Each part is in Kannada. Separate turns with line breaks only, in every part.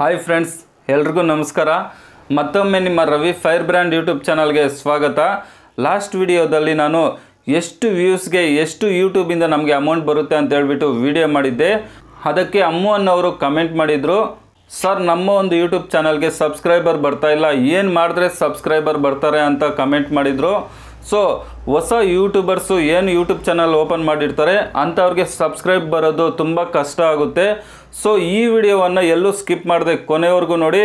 ಹಾಯ್ ಫ್ರೆಂಡ್ಸ್ ಎಲ್ರಿಗೂ ನಮಸ್ಕಾರ ಮತ್ತೊಮ್ಮೆ ನಿಮ್ಮ ರವಿ ಫೈರ್ ಬ್ರ್ಯಾಂಡ್ ಯೂಟ್ಯೂಬ್ ಚಾನಲ್ಗೆ ಸ್ವಾಗತ ಲಾಸ್ಟ್ ವಿಡಿಯೋದಲ್ಲಿ ನಾನು ಎಷ್ಟು ವ್ಯೂಸ್ಗೆ ಎಷ್ಟು ಯೂಟ್ಯೂಬಿಂದ ನಮಗೆ ಅಮೌಂಟ್ ಬರುತ್ತೆ ಅಂತ ಹೇಳ್ಬಿಟ್ಟು ವಿಡಿಯೋ ಮಾಡಿದ್ದೆ ಅದಕ್ಕೆ ಅಮ್ಮು ಅನ್ನೋರು ಕಮೆಂಟ್ ಮಾಡಿದರು ಸರ್ ನಮ್ಮ ಒಂದು ಯೂಟ್ಯೂಬ್ ಚಾನಲ್ಗೆ ಸಬ್ಸ್ಕ್ರೈಬರ್ ಬರ್ತಾ ಇಲ್ಲ ಏನು ಮಾಡಿದ್ರೆ ಸಬ್ಸ್ಕ್ರೈಬರ್ ಬರ್ತಾರೆ ಅಂತ ಕಮೆಂಟ್ ಮಾಡಿದರು ಸೊ ಹೊಸ ಯೂಟ್ಯೂಬರ್ಸು ಏನು ಯೂಟ್ಯೂಬ್ ಚಾನಲ್ ಓಪನ್ ಮಾಡಿರ್ತಾರೆ ಅಂಥವ್ರಿಗೆ ಸಬ್ಸ್ಕ್ರೈಬ್ ಬರೋದು ತುಂಬ ಕಷ್ಟ ಆಗುತ್ತೆ ಸೊ ಈ ವಿಡಿಯೋವನ್ನು ಎಲ್ಲೂ ಸ್ಕಿಪ್ ಮಾಡಿದೆ ಕೊನೆವರೆಗೂ ನೋಡಿ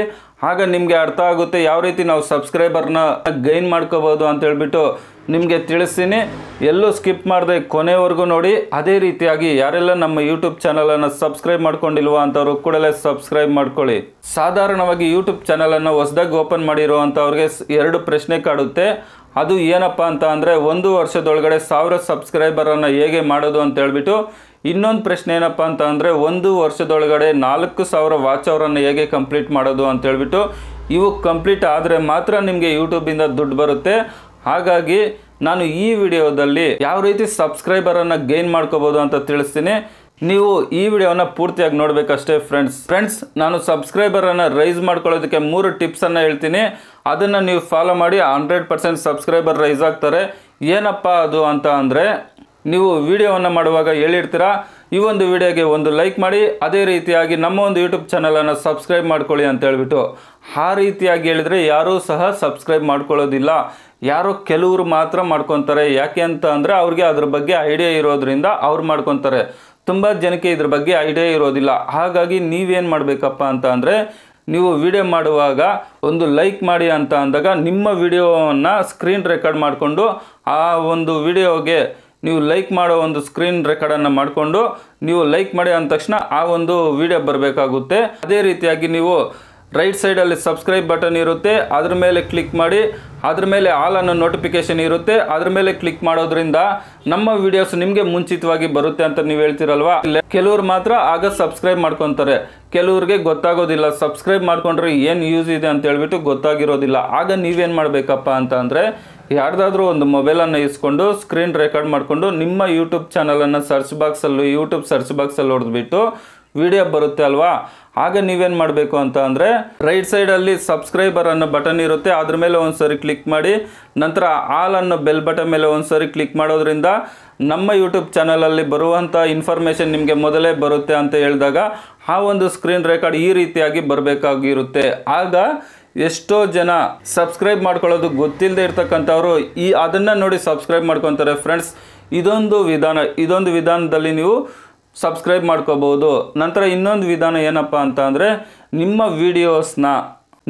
ಆಗ ನಿಮಗೆ ಅರ್ಥ ಆಗುತ್ತೆ ಯಾವ ರೀತಿ ನಾವು ಸಬ್ಸ್ಕ್ರೈಬರ್ನ ಗೈನ್ ಮಾಡ್ಕೋಬೋದು ಅಂತ ಹೇಳ್ಬಿಟ್ಟು ನಿಮಗೆ ತಿಳಿಸ್ತೀನಿ ಎಲ್ಲೂ ಸ್ಕಿಪ್ ಮಾಡಿದೆ ಕೊನೆವರೆಗೂ ನೋಡಿ ಅದೇ ರೀತಿಯಾಗಿ ಯಾರೆಲ್ಲ ನಮ್ಮ ಯೂಟ್ಯೂಬ್ ಚಾನಲನ್ನು ಸಬ್ಸ್ಕ್ರೈಬ್ ಮಾಡ್ಕೊಂಡಿಲ್ವ ಅಂಥವ್ರು ಕೂಡಲೇ ಸಬ್ಸ್ಕ್ರೈಬ್ ಮಾಡ್ಕೊಳ್ಳಿ ಸಾಧಾರಣವಾಗಿ ಯೂಟ್ಯೂಬ್ ಚಾನಲನ್ನು ಹೊಸದಾಗಿ ಓಪನ್ ಮಾಡಿರುವಂಥವ್ರಿಗೆ ಎರಡು ಪ್ರಶ್ನೆ ಕಾಡುತ್ತೆ ಅದು ಏನಪ್ಪ ಅಂತ ಅಂದರೆ ಒಂದು ವರ್ಷದೊಳಗಡೆ ಸಾವಿರ ಸಬ್ಸ್ಕ್ರೈಬರನ್ನು ಹೇಗೆ ಮಾಡೋದು ಅಂತ ಹೇಳ್ಬಿಟ್ಟು ಇನ್ನೊಂದು ಪ್ರಶ್ನೆ ಏನಪ್ಪ ಅಂತ ಅಂದರೆ ಒಂದು ವರ್ಷದೊಳಗಡೆ ನಾಲ್ಕು ಸಾವಿರ ವಾಚ್ ಅವರನ್ನು ಹೇಗೆ ಕಂಪ್ಲೀಟ್ ಮಾಡೋದು ಅಂತ ಹೇಳ್ಬಿಟ್ಟು ಇವು ಕಂಪ್ಲೀಟ್ ಆದರೆ ಮಾತ್ರ ನಿಮಗೆ ಯೂಟ್ಯೂಬಿಂದ ದುಡ್ಡು ಬರುತ್ತೆ ಹಾಗಾಗಿ ನಾನು ಈ ವಿಡಿಯೋದಲ್ಲಿ ಯಾವ ರೀತಿ ಸಬ್ಸ್ಕ್ರೈಬರನ್ನು ಗೈನ್ ಮಾಡ್ಕೋಬೋದು ಅಂತ ತಿಳಿಸ್ತೀನಿ ನೀವು ಈ ವಿಡಿಯೋನ ಪೂರ್ತಿಯಾಗಿ ನೋಡಬೇಕಷ್ಟೇ ಫ್ರೆಂಡ್ಸ್ ಫ್ರೆಂಡ್ಸ್ ನಾನು ಸಬ್ಸ್ಕ್ರೈಬರನ್ನು ರೈಸ್ ಮಾಡ್ಕೊಳ್ಳೋದಕ್ಕೆ ಮೂರು ಟಿಪ್ಸನ್ನು ಹೇಳ್ತೀನಿ ಅದನ್ನು ನೀವು ಫಾಲೋ ಮಾಡಿ ಹಂಡ್ರೆಡ್ ಪರ್ಸೆಂಟ್ ಸಬ್ಸ್ಕ್ರೈಬರ್ ರೈಸ್ ಆಗ್ತಾರೆ ಏನಪ್ಪ ಅದು ಅಂತ ಅಂದರೆ ನೀವು ವಿಡಿಯೋವನ್ನು ಮಾಡುವಾಗ ಹೇಳಿರ್ತೀರಾ ಈ ಒಂದು ವಿಡಿಯೋಗೆ ಒಂದು ಲೈಕ್ ಮಾಡಿ ಅದೇ ರೀತಿಯಾಗಿ ನಮ್ಮ ಒಂದು ಯೂಟ್ಯೂಬ್ ಚಾನಲನ್ನು ಸಬ್ಸ್ಕ್ರೈಬ್ ಮಾಡ್ಕೊಳ್ಳಿ ಅಂತ ಹೇಳ್ಬಿಟ್ಟು ಆ ರೀತಿಯಾಗಿ ಹೇಳಿದರೆ ಯಾರೂ ಸಹ ಸಬ್ಸ್ಕ್ರೈಬ್ ಮಾಡ್ಕೊಳ್ಳೋದಿಲ್ಲ ಯಾರೋ ಕೆಲವರು ಮಾತ್ರ ಮಾಡ್ಕೊತಾರೆ ಯಾಕೆ ಅಂತ ಅಂದರೆ ಅವ್ರಿಗೆ ಅದ್ರ ಬಗ್ಗೆ ಐಡಿಯಾ ಇರೋದ್ರಿಂದ ಅವ್ರು ಮಾಡ್ಕೊತಾರೆ ತುಂಬ ಜನಕ್ಕೆ ಇದ್ರ ಬಗ್ಗೆ ಐಡಿಯಾ ಇರೋದಿಲ್ಲ ಹಾಗಾಗಿ ನೀವೇನು ಮಾಡಬೇಕಪ್ಪ ಅಂತ ಅಂದರೆ ನೀವು ವಿಡಿಯೋ ಮಾಡುವಾಗ ಒಂದು ಲೈಕ್ ಮಾಡಿ ಅಂತ ಅಂದಾಗ ನಿಮ್ಮ ವಿಡಿಯೋವನ್ನು ಸ್ಕ್ರೀನ್ ರೆಕಾರ್ಡ್ ಮಾಡಿಕೊಂಡು ಆ ಒಂದು ವಿಡಿಯೋಗೆ ನೀವು ಲೈಕ್ ಮಾಡೋ ಒಂದು ಸ್ಕ್ರೀನ್ ರೆಕಾರ್ಡನ್ನು ಮಾಡಿಕೊಂಡು ನೀವು ಲೈಕ್ ಮಾಡಿ ಅಂದ ತಕ್ಷಣ ಆ ಒಂದು ವಿಡಿಯೋ ಬರಬೇಕಾಗುತ್ತೆ ಅದೇ ರೀತಿಯಾಗಿ ನೀವು ರೈಟ್ ಸೈಡಲ್ಲಿ ಸಬ್ಸ್ಕ್ರೈಬ್ ಬಟನ್ ಇರುತ್ತೆ ಅದ್ರ ಮೇಲೆ ಕ್ಲಿಕ್ ಮಾಡಿ ಅದ್ರ ಮೇಲೆ ಆಲ್ ಅನ್ನೋ ನೋಟಿಫಿಕೇಷನ್ ಇರುತ್ತೆ ಅದ್ರ ಮೇಲೆ ಕ್ಲಿಕ್ ಮಾಡೋದ್ರಿಂದ ನಮ್ಮ ವಿಡಿಯೋಸ್ ನಿಮಗೆ ಮುಂಚಿತವಾಗಿ ಬರುತ್ತೆ ಅಂತ ನೀವು ಹೇಳ್ತಿರಲ್ವಾ ಕೆಲವ್ರು ಮಾತ್ರ ಆಗ ಸಬ್ಸ್ಕ್ರೈಬ್ ಮಾಡ್ಕೊತಾರೆ ಕೆಲವ್ರಿಗೆ ಗೊತ್ತಾಗೋದಿಲ್ಲ ಸಬ್ಸ್ಕ್ರೈಬ್ ಮಾಡ್ಕೊಂಡ್ರೆ ಏನು ಯೂಸ್ ಇದೆ ಅಂತ ಹೇಳ್ಬಿಟ್ಟು ಗೊತ್ತಾಗಿರೋದಿಲ್ಲ ಆಗ ನೀವೇನು ಮಾಡಬೇಕಪ್ಪ ಅಂತ ಅಂದರೆ ಯಾರ್ದಾದ್ರೂ ಒಂದು ಮೊಬೈಲನ್ನು ಇಸ್ಕೊಂಡು ಸ್ಕ್ರೀನ್ ರೆಕಾರ್ಡ್ ಮಾಡಿಕೊಂಡು ನಿಮ್ಮ ಯೂಟ್ಯೂಬ್ ಚಾನಲನ್ನು ಸರ್ಚ್ ಬಾಕ್ಸಲ್ಲೂ ಯೂಟ್ಯೂಬ್ ಸರ್ಚ್ ಬಾಕ್ಸಲ್ಲಿ ಹೊಡೆದ್ಬಿಟ್ಟು ವಿಡಿಯೋ ಬರುತ್ತೆ ಅಲ್ವಾ ಆಗ ನೀವೇನು ಮಾಡಬೇಕು ಅಂತ ಅಂದರೆ ರೈಟ್ ಸೈಡಲ್ಲಿ ಸಬ್ಸ್ಕ್ರೈಬರ್ ಅನ್ನೋ ಬಟನ್ ಇರುತ್ತೆ ಅದ್ರ ಮೇಲೆ ಒಂದು ಸರಿ ಕ್ಲಿಕ್ ಮಾಡಿ ನಂತರ ಆಲ್ ಅನ್ನೋ ಬೆಲ್ ಬಟನ್ ಮೇಲೆ ಒಂದು ಸರಿ ಕ್ಲಿಕ್ ಮಾಡೋದ್ರಿಂದ ನಮ್ಮ ಯೂಟ್ಯೂಬ್ ಚಾನಲಲ್ಲಿ ಬರುವಂಥ ಇನ್ಫಾರ್ಮೇಷನ್ ನಿಮಗೆ ಮೊದಲೇ ಬರುತ್ತೆ ಅಂತ ಹೇಳಿದಾಗ ಆ ಒಂದು ಸ್ಕ್ರೀನ್ ರೆಕಾರ್ಡ್ ಈ ರೀತಿಯಾಗಿ ಬರಬೇಕಾಗಿರುತ್ತೆ ಆಗ ಎಷ್ಟೋ ಜನ ಸಬ್ಸ್ಕ್ರೈಬ್ ಮಾಡ್ಕೊಳ್ಳೋದು ಗೊತ್ತಿಲ್ಲದೆ ಇರ್ತಕ್ಕಂಥವ್ರು ಈ ಅದನ್ನು ನೋಡಿ ಸಬ್ಸ್ಕ್ರೈಬ್ ಮಾಡ್ಕೊತಾರೆ ಫ್ರೆಂಡ್ಸ್ ಇದೊಂದು ವಿಧಾನ ಇದೊಂದು ವಿಧಾನದಲ್ಲಿ ನೀವು ಸಬ್ಸ್ಕ್ರೈಬ್ ಮಾಡ್ಕೋಬೋದು ನಂತರ ಇನ್ನೊಂದು ವಿಧಾನ ಏನಪ್ಪ ಅಂತ ಅಂದರೆ ನಿಮ್ಮ ವಿಡಿಯೋಸ್ನ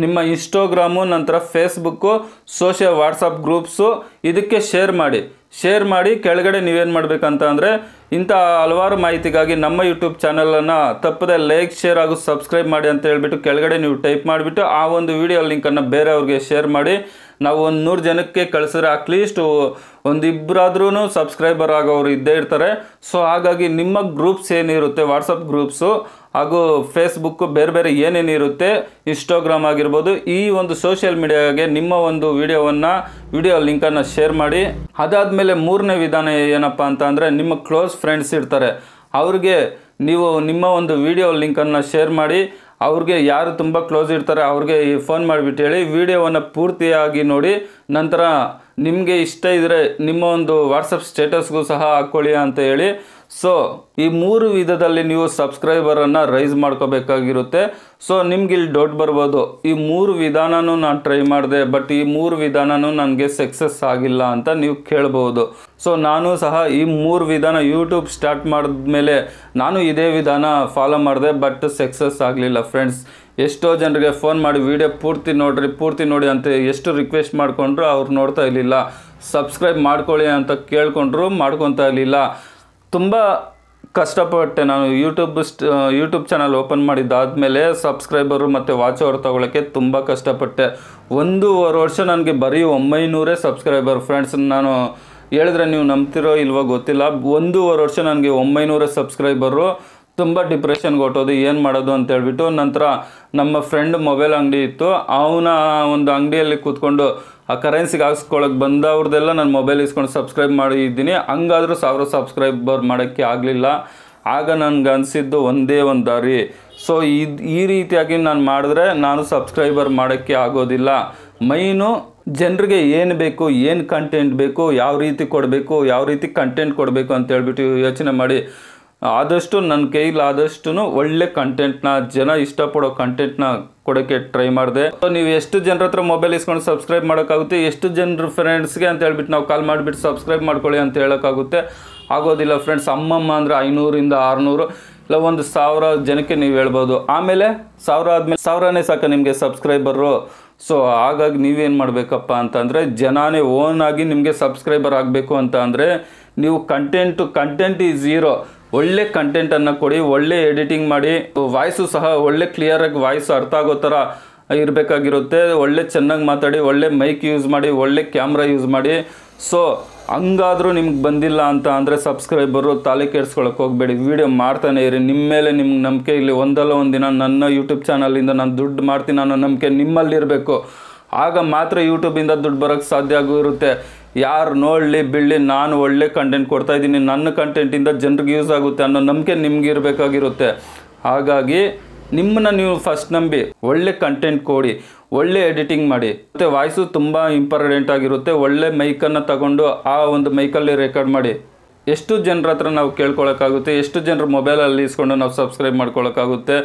ನಿಮ್ಮ ಇನ್ಸ್ಟೋಗ್ರಾಮು ನಂತರ ಫೇಸ್ಬುಕ್ಕು ಸೋಷಿಯಲ್ ವಾಟ್ಸಪ್ ಗ್ರೂಪ್ಸು ಇದಕ್ಕೆ ಶೇರ್ ಮಾಡಿ ಶೇರ್ ಮಾಡಿ ಕೆಳಗಡೆ ನೀವೇನು ಮಾಡಬೇಕಂತ ಅಂದರೆ ಇಂಥ ಹಲವಾರು ಮಾಹಿತಿಗಾಗಿ ನಮ್ಮ ಯೂಟ್ಯೂಬ್ ಚಾನಲನ್ನು ತಪ್ಪದೆ ಲೈಕ್ ಶೇರ್ ಹಾಗೂ ಸಬ್ಸ್ಕ್ರೈಬ್ ಮಾಡಿ ಅಂತ ಹೇಳಿಬಿಟ್ಟು ಕೆಳಗಡೆ ನೀವು ಟೈಪ್ ಮಾಡಿಬಿಟ್ಟು ಆ ಒಂದು ವೀಡಿಯೋ ಲಿಂಕನ್ನು ಬೇರೆಯವ್ರಿಗೆ ಶೇರ್ ಮಾಡಿ ನಾವು ಒಂದು ನೂರು ಜನಕ್ಕೆ ಕಳಿಸಿದ್ರೆ ಅಟ್ಲೀಸ್ಟ್ ಒಂದಿಬ್ಬರಾದ್ರೂ ಸಬ್ಸ್ಕ್ರೈಬರ್ ಆಗೋರು ಇದ್ದೇ ಇರ್ತಾರೆ ಸೊ ಹಾಗಾಗಿ ನಿಮ್ಮ ಗ್ರೂಪ್ಸ್ ಏನಿರುತ್ತೆ ವಾಟ್ಸಪ್ ಗ್ರೂಪ್ಸು ಹಾಗೂ ಫೇಸ್ಬುಕ್ಕು ಬೇರೆ ಬೇರೆ ಏನೇನಿರುತ್ತೆ ಇನ್ಸ್ಟಾಗ್ರಾಮ್ ಆಗಿರ್ಬೋದು ಈ ಒಂದು ಸೋಷಿಯಲ್ ಮೀಡಿಯಾಗೆ ನಿಮ್ಮ ಒಂದು ವಿಡಿಯೋವನ್ನು ವಿಡಿಯೋ ಲಿಂಕನ್ನು ಶೇರ್ ಮಾಡಿ ಅದಾದ ಮೇಲೆ ಮೂರನೇ ವಿಧಾನ ಏನಪ್ಪ ಅಂತ ಅಂದರೆ ನಿಮ್ಮ ಕ್ಲೋಸ್ ಫ್ರೆಂಡ್ಸ್ ಇರ್ತಾರೆ ಅವ್ರಿಗೆ ನೀವು ನಿಮ್ಮ ಒಂದು ವಿಡಿಯೋ ಲಿಂಕನ್ನು ಶೇರ್ ಮಾಡಿ ಅವ್ರಿಗೆ ಯಾರು ತುಂಬ ಕ್ಲೋಸ್ ಇರ್ತಾರೆ ಅವ್ರಿಗೆ ಫೋನ್ ಮಾಡಿಬಿಟ್ಟು ಹೇಳಿ ವಿಡಿಯೋವನ್ನು ಪೂರ್ತಿಯಾಗಿ ನೋಡಿ ನಂತರ ನಿಮಗೆ ಇಷ್ಟ ಇದ್ದರೆ ನಿಮ್ಮ ಒಂದು ವಾಟ್ಸಪ್ ಸ್ಟೇಟಸ್ಗೂ ಸಹ ಹಾಕ್ಕೊಳ್ಳಿ ಅಂತ ಹೇಳಿ ಸೊ ಈ ಮೂರು ವಿಧದಲ್ಲಿ ನೀವು ಸಬ್ಸ್ಕ್ರೈಬರನ್ನು ರೈಸ್ ಮಾಡ್ಕೋಬೇಕಾಗಿರುತ್ತೆ ಸೊ ನಿಮ್ಗೆ ಇಲ್ಲಿ ಡೌಟ್ ಬರ್ಬೋದು ಈ ಮೂರು ವಿಧಾನನೂ ನಾನು ಟ್ರೈ ಮಾಡಿದೆ ಬಟ್ ಈ ಮೂರು ವಿಧಾನನೂ ನನಗೆ ಸಕ್ಸಸ್ ಆಗಿಲ್ಲ ಅಂತ ನೀವು ಕೇಳ್ಬೋದು ಸೊ ನಾನು ಸಹ ಈ ಮೂರು ವಿಧಾನ ಯೂಟ್ಯೂಬ್ ಸ್ಟಾರ್ಟ್ ಮಾಡಿದ್ಮೇಲೆ ನಾನು ಇದೇ ವಿಧಾನ ಫಾಲೋ ಮಾಡಿದೆ ಬಟ್ ಸಕ್ಸಸ್ ಆಗಲಿಲ್ಲ ಫ್ರೆಂಡ್ಸ್ ಎಷ್ಟೋ ಜನರಿಗೆ ಫೋನ್ ಮಾಡಿ ವಿಡಿಯೋ ಪೂರ್ತಿ ನೋಡಿರಿ ಪೂರ್ತಿ ನೋಡಿ ಅಂತ ಎಷ್ಟು ರಿಕ್ವೆಸ್ಟ್ ಮಾಡಿಕೊಂಡ್ರು ಅವ್ರು ನೋಡ್ತಾ ಇರಲಿಲ್ಲ ಸಬ್ಸ್ಕ್ರೈಬ್ ಮಾಡ್ಕೊಳ್ಳಿ ಅಂತ ಕೇಳ್ಕೊಂಡ್ರು ಮಾಡ್ಕೊತಾ ಇರಲಿಲ್ಲ ತುಂಬ ಕಷ್ಟಪಟ್ಟೆ ನಾನು ಯೂಟ್ಯೂಬ್ ಸ್ಟ್ ಯೂಟ್ಯೂಬ್ ಚಾನಲ್ ಓಪನ್ ಮಾಡಿದ್ದಾದಮೇಲೆ ಸಬ್ಸ್ಕ್ರೈಬರು ಮತ್ತು ವಾಚ್ ಅವರು ತೊಗೊಳಕ್ಕೆ ತುಂಬ ಕಷ್ಟಪಟ್ಟೆ ಒಂದೂವರೆ ವರ್ಷ ನನಗೆ ಬರೀ ಒಂಬೈನೂರೇ ಸಬ್ಸ್ಕ್ರೈಬರ್ ಫ್ರೆಂಡ್ಸ್ ನಾನು ಹೇಳಿದ್ರೆ ನೀವು ನಂಬ್ತಿರೋ ಇಲ್ವೋ ಗೊತ್ತಿಲ್ಲ ಒಂದೂವರೆ ವರ್ಷ ನನಗೆ ಒಂಬೈನೂರ ಸಬ್ಸ್ಕ್ರೈಬರು ತುಂಬ ಡಿಪ್ರೆಷನ್ಗೆ ಹೊಟ್ಟೋದು ಏನು ಮಾಡೋದು ಅಂತ ಹೇಳ್ಬಿಟ್ಟು ನಂತರ ನಮ್ಮ ಫ್ರೆಂಡ್ ಮೊಬೈಲ್ ಅಂಗಡಿ ಇತ್ತು ಅವನ ಒಂದು ಅಂಗಡಿಯಲ್ಲಿ ಕೂತ್ಕೊಂಡು ಆ ಕರೆನ್ಸಿಗೆ ಹಾಕ್ಸ್ಕೊಳಕ್ಕೆ ಬಂದವ್ರದ್ದೆಲ್ಲ ನಾನು ಮೊಬೈಲ್ ಇಸ್ಕೊಂಡು ಸಬ್ಸ್ಕ್ರೈಬ್ ಮಾಡಿದ್ದೀನಿ ಹಂಗಾದರೂ ಸಾವಿರ ಸಬ್ಸ್ಕ್ರೈಬರ್ ಮಾಡೋಕ್ಕೆ ಆಗಲಿಲ್ಲ ಆಗ ನನಗೆ ಅನಿಸಿದ್ದು ಒಂದೇ ಒಂದು ದಾರಿ ಸೊ ಇದು ಈ ರೀತಿಯಾಗಿ ನಾನು ಮಾಡಿದ್ರೆ ನಾನು ಸಬ್ಸ್ಕ್ರೈಬರ್ ಮಾಡೋಕ್ಕೆ ಆಗೋದಿಲ್ಲ ಮೈನು ಜನರಿಗೆ ಏನು ಬೇಕು ಏನು ಕಂಟೆಂಟ್ ಬೇಕು ಯಾವ ರೀತಿ ಕೊಡಬೇಕು ಯಾವ ರೀತಿ ಕಂಟೆಂಟ್ ಕೊಡಬೇಕು ಅಂತ ಹೇಳ್ಬಿಟ್ಟು ಯೋಚನೆ ಮಾಡಿ ಆದಷ್ಟು ನನ್ನ ಕೈಲಾದಷ್ಟು ಒಳ್ಳೆ ಕಂಟೆಂಟ್ನ ಜನ ಇಷ್ಟಪಡೋ ಕಂಟೆಂಟ್ನ ಕೊಡೋಕ್ಕೆ ಟ್ರೈ ಮಾಡಿದೆ ಸೊ ನೀವು ಎಷ್ಟು ಜನರ ಹತ್ರ ಮೊಬೈಲ್ ಇಸ್ಕೊಂಡು ಸಬ್ಸ್ಕ್ರೈಬ್ ಮಾಡೋಕ್ಕಾಗುತ್ತೆ ಎಷ್ಟು ಜನರು ಫ್ರೆಂಡ್ಸ್ಗೆ ಅಂತ ಹೇಳ್ಬಿಟ್ಟು ನಾವು ಕಾಲ್ ಮಾಡಿಬಿಟ್ಟು ಸಬ್ಸ್ಕ್ರೈಬ್ ಮಾಡ್ಕೊಳ್ಳಿ ಅಂತ ಹೇಳೋಕ್ಕಾಗುತ್ತೆ ಆಗೋದಿಲ್ಲ ಫ್ರೆಂಡ್ಸ್ ಅಮ್ಮಮ್ಮ ಅಂದರೆ ಐನೂರಿಂದ ಆರುನೂರು ಇಲ್ಲ ಒಂದು ಸಾವಿರ ಜನಕ್ಕೆ ನೀವು ಹೇಳ್ಬೋದು ಆಮೇಲೆ ಸಾವಿರ ಆದಮೇಲೆ ಸಾವಿರನೇ ಸಾಕು ನಿಮಗೆ ಸಬ್ಸ್ಕ್ರೈಬರು ಸೊ ಹಾಗಾಗಿ ನೀವೇನು ಮಾಡಬೇಕಪ್ಪ ಅಂತಂದರೆ ಜನಾನೇ ಓನ್ ಆಗಿ ನಿಮಗೆ ಸಬ್ಸ್ಕ್ರೈಬರ್ ಆಗಬೇಕು ಅಂತ ಅಂದರೆ ನೀವು ಕಂಟೆಂಟು ಕಂಟೆಂಟ್ ಈಸ್ ಜೀರೋ ಒಳ್ಳೆ ಕಂಟೆಂಟನ್ನು ಕೊಡಿ ಒಳ್ಳೆ ಎಡಿಟಿಂಗ್ ಮಾಡಿ ವಾಯ್ಸು ಸಹ ಒಳ್ಳೆ ಕ್ಲಿಯರಾಗಿ ವಾಯ್ಸ್ ಅರ್ಥ ಆಗೋ ಥರ ಇರಬೇಕಾಗಿರುತ್ತೆ ಒಳ್ಳೆ ಚೆನ್ನಾಗಿ ಮಾತಾಡಿ ಒಳ್ಳೆ ಮೈಕ್ ಯೂಸ್ ಮಾಡಿ ಒಳ್ಳೆ ಕ್ಯಾಮ್ರಾ ಯೂಸ್ ಮಾಡಿ ಸೊ ಹಂಗಾದರೂ ನಿಮ್ಗೆ ಬಂದಿಲ್ಲ ಅಂತ ಅಂದರೆ ಸಬ್ಸ್ಕ್ರೈಬರು ತಾಲೆ ಕೆಡ್ಸ್ಕೊಳಕ್ಕೆ ಹೋಗಬೇಡಿ ವೀಡಿಯೋ ಮಾಡ್ತಾನೆ ಇರಿ ನಿಮ್ಮ ಮೇಲೆ ನಿಮ್ಗೆ ನಂಬಿಕೆ ಇಲ್ಲಿ ಒಂದಲ್ಲ ದಿನ ನನ್ನ ಯೂಟ್ಯೂಬ್ ಚಾನಲಿಂದ ನಾನು ದುಡ್ಡು ಮಾಡ್ತೀನಿ ಅನ್ನೋ ನಂಬಿಕೆ ನಿಮ್ಮಲ್ಲಿರಬೇಕು ಆಗ ಮಾತ್ರ ಯೂಟ್ಯೂಬಿಂದ ದುಡ್ಡು ಬರೋಕ್ಕೆ ಸಾಧ್ಯ ಆಗಿರುತ್ತೆ ಯಾರು ನೋಡಲಿ ಬೀಳಲಿ ನಾನು ಒಳ್ಳೆ ಕಂಟೆಂಟ್ ಕೊಡ್ತಾಯಿದ್ದೀನಿ ನನ್ನ ಕಂಟೆಂಟಿಂದ ಜನ್ರಿಗೆ ಯೂಸ್ ಆಗುತ್ತೆ ಅನ್ನೋ ನಂಬಿಕೆ ನಿಮ್ಗೆ ಇರಬೇಕಾಗಿರುತ್ತೆ ಹಾಗಾಗಿ ನಿಮ್ಮನ್ನ ನೀವು ಫಸ್ಟ್ ನಂಬಿ ಒಳ್ಳೆ ಕಂಟೆಂಟ್ ಕೊಡಿ ಒಳ್ಳೆ ಎಡಿಟಿಂಗ್ ಮಾಡಿ ಮತ್ತು ವಾಯ್ಸು ತುಂಬ ಇಂಪಾರ್ಟೆಂಟ್ ಆಗಿರುತ್ತೆ ಒಳ್ಳೆ ಮೈಕನ್ನು ತಗೊಂಡು ಆ ಒಂದು ಮೈಕಲ್ಲಿ ರೆಕಾರ್ಡ್ ಮಾಡಿ ಎಷ್ಟು ಜನರ ಹತ್ರ ನಾವು ಕೇಳ್ಕೊಳಕ್ಕಾಗುತ್ತೆ ಎಷ್ಟು ಜನರು ಮೊಬೈಲಲ್ಲಿ ಇಸ್ಕೊಂಡು ನಾವು ಸಬ್ಸ್ಕ್ರೈಬ್ ಮಾಡ್ಕೊಳಕ್ಕಾಗುತ್ತೆ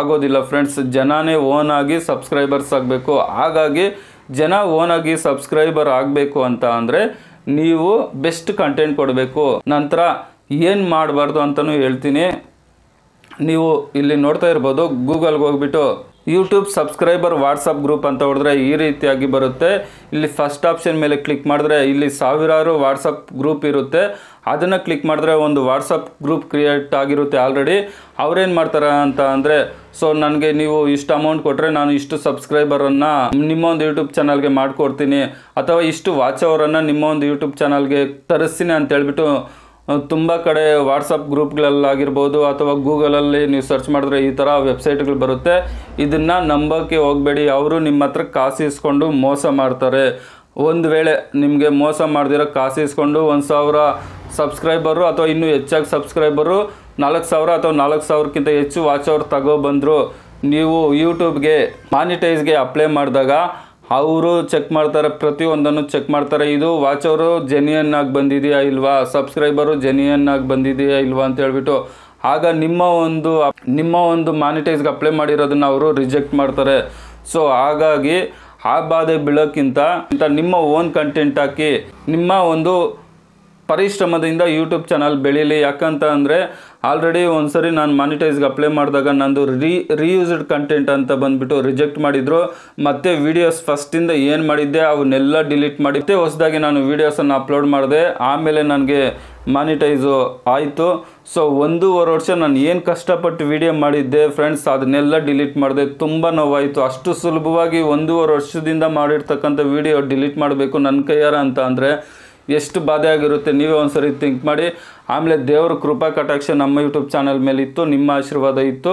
ಆಗೋದಿಲ್ಲ ಫ್ರೆಂಡ್ಸ್ ಜನನೇ ಓನಾಗಿ ಸಬ್ಸ್ಕ್ರೈಬರ್ಸ್ ಆಗಬೇಕು ಹಾಗಾಗಿ ಜನ ಓನಾಗಿ ಸಬ್ಸ್ಕ್ರೈಬರ್ ಆಗಬೇಕು ಅಂತ ಅಂದರೆ ನೀವು ಬೆಸ್ಟ್ ಕಂಟೆಂಟ್ ಕೊಡಬೇಕು ನಂತರ ಏನು ಮಾಡಬಾರ್ದು ಅಂತಲೂ ಹೇಳ್ತೀನಿ ನೀವು ಇಲ್ಲಿ ನೋಡ್ತಾ ಇರ್ಬೋದು ಗೂಗಲ್ಗೆ ಹೋಗ್ಬಿಟ್ಟು ಯೂಟ್ಯೂಬ್ ಸಬ್ಸ್ಕ್ರೈಬರ್ ವಾಟ್ಸಪ್ ಗ್ರೂಪ್ ಅಂತ ಹೊಡೆದ್ರೆ ಈ ರೀತಿಯಾಗಿ ಬರುತ್ತೆ ಇಲ್ಲಿ ಫಸ್ಟ್ ಆಪ್ಷನ್ ಮೇಲೆ ಕ್ಲಿಕ್ ಮಾಡಿದ್ರೆ ಇಲ್ಲಿ ಸಾವಿರಾರು ವಾಟ್ಸಪ್ ಗ್ರೂಪ್ ಇರುತ್ತೆ ಅದನ್ನು ಕ್ಲಿಕ್ ಮಾಡಿದ್ರೆ ಒಂದು ವಾಟ್ಸಪ್ ಗ್ರೂಪ್ ಕ್ರಿಯೇಟ್ ಆಗಿರುತ್ತೆ ಆಲ್ರೆಡಿ ಅವ್ರೇನು ಮಾಡ್ತಾರೆ ಅಂತ ಅಂದರೆ ಸೊ ನನಗೆ ನೀವು ಇಷ್ಟು ಅಮೌಂಟ್ ಕೊಟ್ಟರೆ ನಾನು ಇಷ್ಟು ಸಬ್ಸ್ಕ್ರೈಬರನ್ನು ನಿಮ್ಮೊಂದು ಯೂಟ್ಯೂಬ್ ಚಾನಲ್ಗೆ ಮಾಡಿಕೊಡ್ತೀನಿ ಅಥವಾ ಇಷ್ಟು ವಾಚ್ ಅವರನ್ನು ನಿಮ್ಮೊಂದು ಯೂಟ್ಯೂಬ್ ಚಾನಲ್ಗೆ ತರಿಸ್ತೀನಿ ಅಂತೇಳ್ಬಿಟ್ಟು ತುಂಬ ಕಡೆ ವಾಟ್ಸಪ್ ಗ್ರೂಪ್ಗಳಲ್ಲಾಗಿರ್ಬೋದು ಅಥವಾ ಗೂಗಲಲ್ಲಿ ನೀವು ಸರ್ಚ್ ಮಾಡಿದ್ರೆ ಈ ಥರ ವೆಬ್ಸೈಟ್ಗಳು ಬರುತ್ತೆ ಇದನ್ನು ನಂಬೋಕ್ಕೆ ಹೋಗಬೇಡಿ ಅವರು ನಿಮ್ಮ ಹತ್ರ ಕಾಸು ಇಸ್ಕೊಂಡು ಮೋಸ ಮಾಡ್ತಾರೆ ಒಂದು ವೇಳೆ ನಿಮಗೆ ಮೋಸ ಮಾಡ್ದಿರೋ ಕಾಸು ಇಸ್ಕೊಂಡು ಒಂದು ಸಾವಿರ ಸಬ್ಸ್ಕ್ರೈಬರು ಅಥವಾ ಇನ್ನೂ ಹೆಚ್ಚಾಗಿ ಸಬ್ಸ್ಕ್ರೈಬರು ನಾಲ್ಕು ಸಾವಿರ ಅಥವಾ ನಾಲ್ಕು ಸಾವಿರಕ್ಕಿಂತ ಹೆಚ್ಚು ವಾಚ್ ಅವ್ರು ತಗೋಬಂದರು ನೀವು ಯೂಟ್ಯೂಬ್ಗೆ ಮಾನಿಟೈಸ್ಗೆ ಅಪ್ಲೈ ಮಾಡಿದಾಗ ಅವರು ಚೆಕ್ ಮಾಡ್ತಾರೆ ಪ್ರತಿಯೊಂದನ್ನು ಚೆಕ್ ಮಾಡ್ತಾರೆ ಇದು ವಾಚ್ ಅವರು ಜೆನ್ಯನ್ ಆಗಿ ಬಂದಿದೆಯಾ ಇಲ್ವಾ ಸಬ್ಸ್ಕ್ರೈಬರು ಜೆನ್ಯನ್ ಆಗಿ ಬಂದಿದೆಯಾ ಇಲ್ವಾ ಅಂತ ಹೇಳ್ಬಿಟ್ಟು ಆಗ ನಿಮ್ಮ ಒಂದು ನಿಮ್ಮ ಒಂದು ಮ್ಯಾನಿಟೈಸ್ಗೆ ಅಪ್ಲೈ ಮಾಡಿರೋದನ್ನು ಅವರು ರಿಜೆಕ್ಟ್ ಮಾಡ್ತಾರೆ ಸೊ ಹಾಗಾಗಿ ಆ ಬಾಧೆ ಬೀಳೋಕ್ಕಿಂತ ಇಂಥ ನಿಮ್ಮ ಓನ್ ಕಂಟೆಂಟ್ ಹಾಕಿ ನಿಮ್ಮ ಒಂದು ಪರಿಶ್ರಮದಿಂದ ಯೂಟ್ಯೂಬ್ ಚಾನಲ್ ಬೆಳೀಲಿ ಯಾಕಂತ ಅಂದರೆ ಆಲ್ರೆಡಿ ಒಂದು ಸರಿ ನಾನು ಮಾನಿಟೈಸ್ಗೆ ಅಪ್ಲೈ ಮಾಡಿದಾಗ ನಂದು ರೀ ರೀಯೂಸ್ಡ್ ಕಂಟೆಂಟ್ ಅಂತ ಬಂದುಬಿಟ್ಟು ರಿಜೆಕ್ಟ್ ಮಾಡಿದರು ಮತ್ತು ವೀಡಿಯೋಸ್ ಫಸ್ಟಿಂದ ಏನು ಮಾಡಿದ್ದೆ ಅವನ್ನೆಲ್ಲ ಡಿಲೀಟ್ ಮಾಡಿ ಮತ್ತೆ ಹೊಸದಾಗಿ ನಾನು ವೀಡಿಯೋಸನ್ನು ಅಪ್ಲೋಡ್ ಮಾಡಿದೆ ಆಮೇಲೆ ನನಗೆ ಮಾನಿಟೈಸು ಆಯಿತು ಸೊ ಒಂದೂವರೆ ವರ್ಷ ನಾನು ಏನು ಕಷ್ಟಪಟ್ಟು ವೀಡಿಯೋ ಮಾಡಿದ್ದೆ ಫ್ರೆಂಡ್ಸ್ ಅದನ್ನೆಲ್ಲ ಡಿಲೀಟ್ ಮಾಡಿದೆ ತುಂಬ ನೋವಾಯಿತು ಅಷ್ಟು ಸುಲಭವಾಗಿ ಒಂದೂವರೆ ವರ್ಷದಿಂದ ಮಾಡಿರ್ತಕ್ಕಂಥ ವೀಡಿಯೋ ಡಿಲೀಟ್ ಮಾಡಬೇಕು ನನ್ನ ಕೈಯಾರ ಅಂತ ಅಂದರೆ ಎಷ್ಟು ಬಾಧೆ ಆಗಿರುತ್ತೆ ನೀವೇ ಸರಿ ಥಿಂಕ್ ಮಾಡಿ ಆಮೇಲೆ ದೇವರ ಕೃಪಾ ಕಟಾಕ್ಷ ನಮ್ಮ ಯೂಟ್ಯೂಬ್ ಚಾನಲ್ ಮೇಲೆ ಇತ್ತು ನಿಮ್ಮ ಆಶೀರ್ವಾದ ಇತ್ತು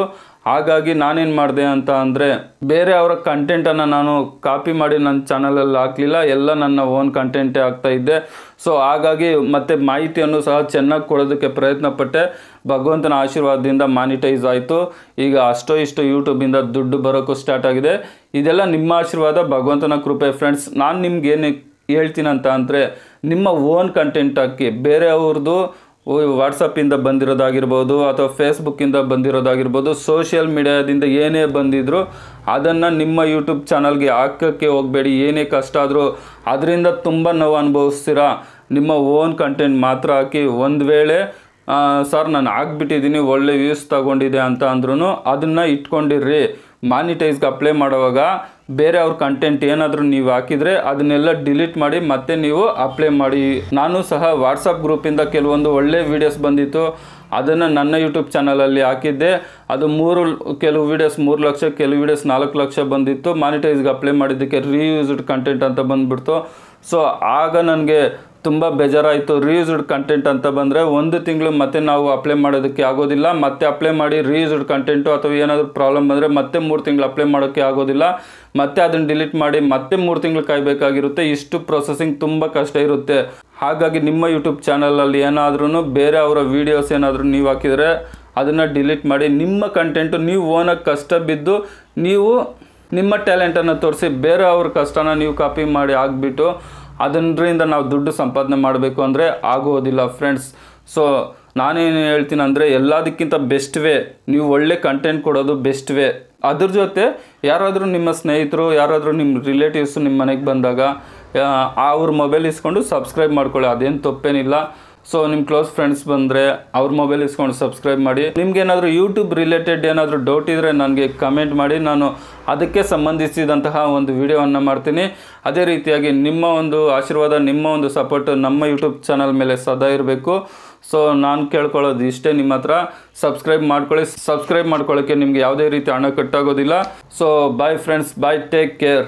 ಹಾಗಾಗಿ ನಾನೇನು ಮಾಡಿದೆ ಅಂತ ಅಂದರೆ ಬೇರೆ ಅವರ ಕಂಟೆಂಟನ್ನು ನಾನು ಕಾಪಿ ಮಾಡಿ ನನ್ನ ಚಾನಲಲ್ಲಿ ಹಾಕಲಿಲ್ಲ ಎಲ್ಲ ನನ್ನ ಓನ್ ಕಂಟೆಂಟೇ ಇದ್ದೆ ಸೊ ಹಾಗಾಗಿ ಮತ್ತು ಮಾಹಿತಿಯನ್ನು ಸಹ ಚೆನ್ನಾಗಿ ಕೊಡೋದಕ್ಕೆ ಪ್ರಯತ್ನ ಪಟ್ಟೆ ಭಗವಂತನ ಆಶೀರ್ವಾದದಿಂದ ಮಾನಿಟೈಸ್ ಆಯಿತು ಈಗ ಅಷ್ಟೋ ಇಷ್ಟು ಯೂಟ್ಯೂಬಿಂದ ದುಡ್ಡು ಬರೋಕ್ಕೂ ಸ್ಟಾರ್ಟ್ ಆಗಿದೆ ಇದೆಲ್ಲ ನಿಮ್ಮ ಆಶೀರ್ವಾದ ಭಗವಂತನ ಕೃಪೆ ಫ್ರೆಂಡ್ಸ್ ನಾನು ನಿಮ್ಗೇನು ಹೇಳ್ತೀನಂತ ಅಂದರೆ ನಿಮ್ಮ ಓನ್ ಕಂಟೆಂಟ್ ಹಾಕಿ ಬೇರೆಯವ್ರದ್ದು ವಾಟ್ಸಪ್ಪಿಂದ ಬಂದಿರೋದಾಗಿರ್ಬೋದು ಅಥವಾ ಫೇಸ್ಬುಕ್ಕಿಂದ ಬಂದಿರೋದಾಗಿರ್ಬೋದು ಸೋಷಿಯಲ್ ಮೀಡಿಯಾದಿಂದ ಏನೇ ಬಂದಿದ್ರು ಅದನ್ನು ನಿಮ್ಮ ಯೂಟ್ಯೂಬ್ ಚಾನಲ್ಗೆ ಹಾಕೋಕ್ಕೆ ಹೋಗಬೇಡಿ ಏನೇ ಕಷ್ಟ ಆದರೂ ಅದರಿಂದ ತುಂಬ ನಾವು ಅನುಭವಿಸ್ತೀರಾ ನಿಮ್ಮ ಓನ್ ಕಂಟೆಂಟ್ ಮಾತ್ರ ಹಾಕಿ ಒಂದು ವೇಳೆ ಸರ್ ನಾನು ಹಾಕ್ಬಿಟ್ಟಿದ್ದೀನಿ ಒಳ್ಳೆ ವ್ಯೂಸ್ ತಗೊಂಡಿದೆ ಅಂತ ಅಂದ್ರೂ ಅದನ್ನು ಇಟ್ಕೊಂಡಿರ್ರಿ ಮಾನಿಟೈಸ್ಗೆ ಅಪ್ಲೈ ಮಾಡುವಾಗ ಬೇರೆ ಅವ್ರ ಕಂಟೆಂಟ್ ಏನಾದರೂ ನೀವು ಹಾಕಿದರೆ ಅದನ್ನೆಲ್ಲ ಡಿಲೀಟ್ ಮಾಡಿ ಮತ್ತೆ ನೀವು ಅಪ್ಲೈ ಮಾಡಿ ನಾನು ಸಹ ವಾಟ್ಸಪ್ ಗ್ರೂಪಿಂದ ಕೆಲವೊಂದು ಒಳ್ಳೆ ವೀಡಿಯೋಸ್ ಬಂದಿತ್ತು ಅದನ್ನು ನನ್ನ ಯೂಟ್ಯೂಬ್ ಚಾನಲಲ್ಲಿ ಹಾಕಿದ್ದೆ ಅದು ಮೂರು ಕೆಲವು ವೀಡಿಯೋಸ್ ಮೂರು ಲಕ್ಷ ಕೆಲವು ವೀಡಿಯೋಸ್ ನಾಲ್ಕು ಲಕ್ಷ ಬಂದಿತ್ತು ಮಾನಿಟೈಸ್ಗೆ ಅಪ್ಲೈ ಮಾಡಿದ್ದಕ್ಕೆ ರೀಯೂಸ್ಡ್ ಕಂಟೆಂಟ್ ಅಂತ ಬಂದುಬಿಡ್ತು ಸೊ ಆಗ ನನಗೆ ತುಂಬ ಬೇಜಾರಾಯಿತು ರೀಯೂಸ್ಡ್ ಕಂಟೆಂಟ್ ಅಂತ ಬಂದರೆ ಒಂದು ತಿಂಗಳು ಮತ್ತೆ ನಾವು ಅಪ್ಲೈ ಮಾಡೋದಕ್ಕೆ ಆಗೋದಿಲ್ಲ ಮತ್ತೆ ಅಪ್ಲೈ ಮಾಡಿ ರೀಸ್ಡ್ ಕಂಟೆಂಟು ಅಥವಾ ಏನಾದರೂ ಪ್ರಾಬ್ಲಮ್ ಬಂದರೆ ಮತ್ತೆ ಮೂರು ತಿಂಗಳು ಅಪ್ಲೈ ಮಾಡೋಕ್ಕೆ ಆಗೋದಿಲ್ಲ ಮತ್ತೆ ಅದನ್ನು ಡಿಲೀಟ್ ಮಾಡಿ ಮತ್ತೆ ಮೂರು ತಿಂಗಳು ಕಾಯಬೇಕಾಗಿರುತ್ತೆ ಇಷ್ಟು ಪ್ರೊಸೆಸಿಂಗ್ ತುಂಬ ಕಷ್ಟ ಇರುತ್ತೆ ಹಾಗಾಗಿ ನಿಮ್ಮ ಯೂಟ್ಯೂಬ್ ಚಾನಲಲ್ಲಿ ಏನಾದ್ರೂ ಬೇರೆ ಅವರ ವೀಡಿಯೋಸ್ ಏನಾದರೂ ನೀವು ಹಾಕಿದರೆ ಅದನ್ನು ಡಿಲೀಟ್ ಮಾಡಿ ನಿಮ್ಮ ಕಂಟೆಂಟು ನೀವು ಓನಾಗಿ ಕಷ್ಟ ಬಿದ್ದು ನೀವು ನಿಮ್ಮ ಟ್ಯಾಲೆಂಟನ್ನು ತೋರಿಸಿ ಬೇರೆ ಅವ್ರ ಕಷ್ಟನ ನೀವು ಕಾಪಿ ಮಾಡಿ ಹಾಕ್ಬಿಟ್ಟು ಅದರಿಂದ ನಾವು ದುಡ್ಡು ಸಂಪಾದನೆ ಮಾಡಬೇಕು ಅಂದರೆ ಆಗೋದಿಲ್ಲ ಫ್ರೆಂಡ್ಸ್ ಸೊ ನಾನೇನು ಹೇಳ್ತೀನಿ ಅಂದರೆ ಎಲ್ಲದಕ್ಕಿಂತ ಬೆಸ್ಟ್ ವೇ ನೀವು ಒಳ್ಳೆ ಕಂಟೆಂಟ್ ಕೊಡೋದು ಬೆಸ್ಟ್ ವೇ ಅದ್ರ ಜೊತೆ ಯಾರಾದರೂ ನಿಮ್ಮ ಸ್ನೇಹಿತರು ಯಾರಾದರೂ ನಿಮ್ಮ ರಿಲೇಟಿವ್ಸು ನಿಮ್ಮ ಮನೆಗೆ ಬಂದಾಗ ಅವ್ರ ಮೊಬೈಲ್ ಇಸ್ಕೊಂಡು ಸಬ್ಸ್ಕ್ರೈಬ್ ಮಾಡ್ಕೊಳ್ಳಿ ಅದೇನು ತಪ್ಪೇನಿಲ್ಲ ಸೊ ನಿಮ್ಮ ಕ್ಲೋಸ್ ಫ್ರೆಂಡ್ಸ್ ಬಂದರೆ ಅವ್ರ ಮೊಬೈಲ್ ಇಸ್ಕೊಂಡು ಸಬ್ಸ್ಕ್ರೈಬ್ ಮಾಡಿ ನಿಮ್ಗೇನಾದರೂ ಯೂಟ್ಯೂಬ್ ರಿಲೇಟೆಡ್ ಏನಾದರೂ ಡೌಟ್ ಇದ್ದರೆ ನನಗೆ ಕಮೆಂಟ್ ಮಾಡಿ ನಾನು ಅದಕ್ಕೆ ಸಂಬಂಧಿಸಿದಂತಹ ಒಂದು ವಿಡಿಯೋವನ್ನು ಮಾಡ್ತೀನಿ ಅದೇ ರೀತಿಯಾಗಿ ನಿಮ್ಮ ಒಂದು ಆಶೀರ್ವಾದ ನಿಮ್ಮ ಒಂದು ಸಪೋರ್ಟ್ ನಮ್ಮ ಯೂಟ್ಯೂಬ್ ಚಾನಲ್ ಮೇಲೆ ಸದಾ ಇರಬೇಕು ಸೊ ನಾನು ಕೇಳ್ಕೊಳ್ಳೋದು ಇಷ್ಟೇ ನಿಮ್ಮ ಹತ್ರ ಸಬ್ಸ್ಕ್ರೈಬ್ ಮಾಡ್ಕೊಳ್ಳಿ ಸಬ್ಸ್ಕ್ರೈಬ್ ಮಾಡ್ಕೊಳ್ಳೋಕ್ಕೆ ನಿಮಗೆ ಯಾವುದೇ ರೀತಿ ಹಣ ಕಟ್ಟಾಗೋದಿಲ್ಲ so bye friends bye take care